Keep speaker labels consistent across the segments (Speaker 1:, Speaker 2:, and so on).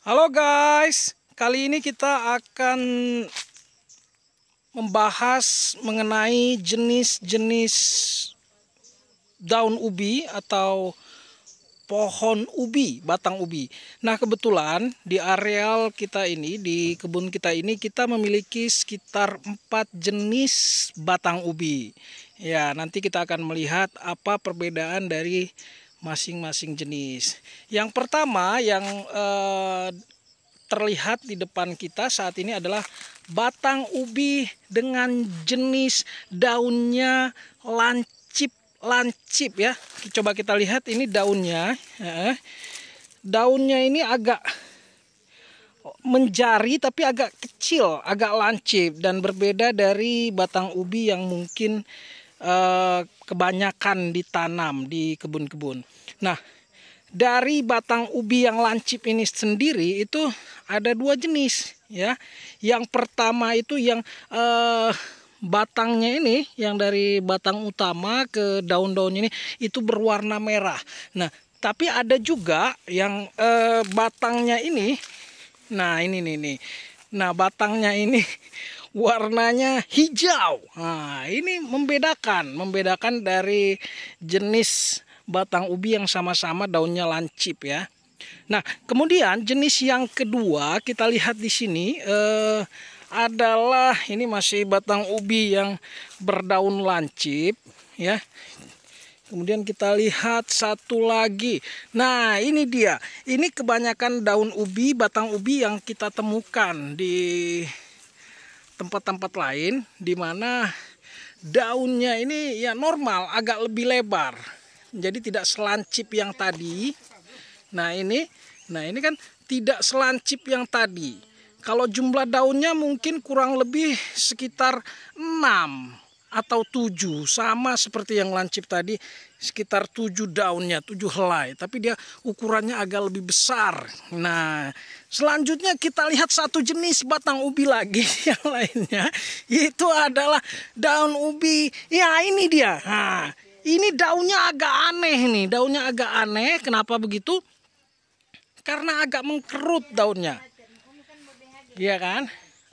Speaker 1: Halo guys, kali ini kita akan membahas mengenai jenis-jenis daun ubi atau pohon ubi, batang ubi. Nah kebetulan di areal kita ini, di kebun kita ini kita memiliki sekitar empat jenis batang ubi. Ya nanti kita akan melihat apa perbedaan dari masing-masing jenis. Yang pertama yang eh, terlihat di depan kita saat ini adalah batang ubi dengan jenis daunnya lancip lancip ya. Coba kita lihat ini daunnya. Eh, Daunnya ini agak menjari tapi agak kecil, agak lancip dan berbeda dari batang ubi yang mungkin Eh, kebanyakan ditanam di kebun-kebun. Nah, dari batang ubi yang lancip ini sendiri itu ada dua jenis ya. Yang pertama itu yang eh, batangnya ini yang dari batang utama ke daun-daun ini itu berwarna merah. Nah, tapi ada juga yang eh, batangnya ini nah ini nih nih. Nah, batangnya ini warnanya hijau. Nah, ini membedakan, membedakan dari jenis batang ubi yang sama-sama daunnya lancip ya. Nah, kemudian jenis yang kedua kita lihat di sini eh, adalah ini masih batang ubi yang berdaun lancip ya. Kemudian kita lihat satu lagi. Nah, ini dia. Ini kebanyakan daun ubi, batang ubi yang kita temukan di tempat-tempat lain di mana daunnya ini ya normal agak lebih lebar jadi tidak selancip yang tadi nah ini nah ini kan tidak selancip yang tadi kalau jumlah daunnya mungkin kurang lebih sekitar 6 atau tujuh sama seperti yang lancip tadi sekitar tujuh daunnya tujuh helai tapi dia ukurannya agak lebih besar nah selanjutnya kita lihat satu jenis batang ubi lagi yang lainnya itu adalah daun ubi ya ini dia nah, ini daunnya agak aneh nih daunnya agak aneh kenapa begitu karena agak mengkerut daunnya iya kan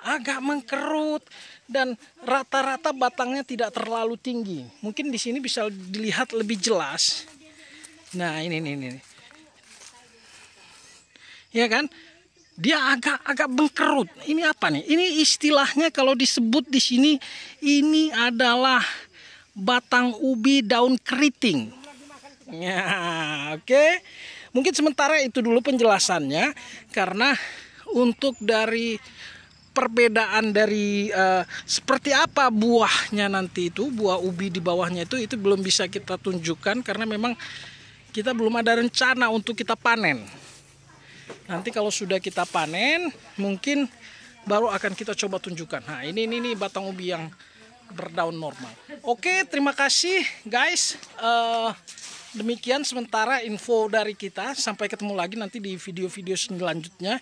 Speaker 1: agak mengkerut dan rata-rata batangnya tidak terlalu tinggi. Mungkin di sini bisa dilihat lebih jelas. Nah, ini ini ini. Ya kan? Dia agak agak mengkerut. Ini apa nih? Ini istilahnya kalau disebut di sini ini adalah batang ubi daun keriting. Ya, oke. Okay. Mungkin sementara itu dulu penjelasannya karena untuk dari perbedaan dari uh, seperti apa buahnya nanti itu buah ubi di bawahnya itu itu belum bisa kita tunjukkan karena memang kita belum ada rencana untuk kita panen nanti kalau sudah kita panen mungkin baru akan kita coba tunjukkan nah ini ini, ini batang ubi yang berdaun normal oke terima kasih guys uh, demikian sementara info dari kita sampai ketemu lagi nanti di video-video selanjutnya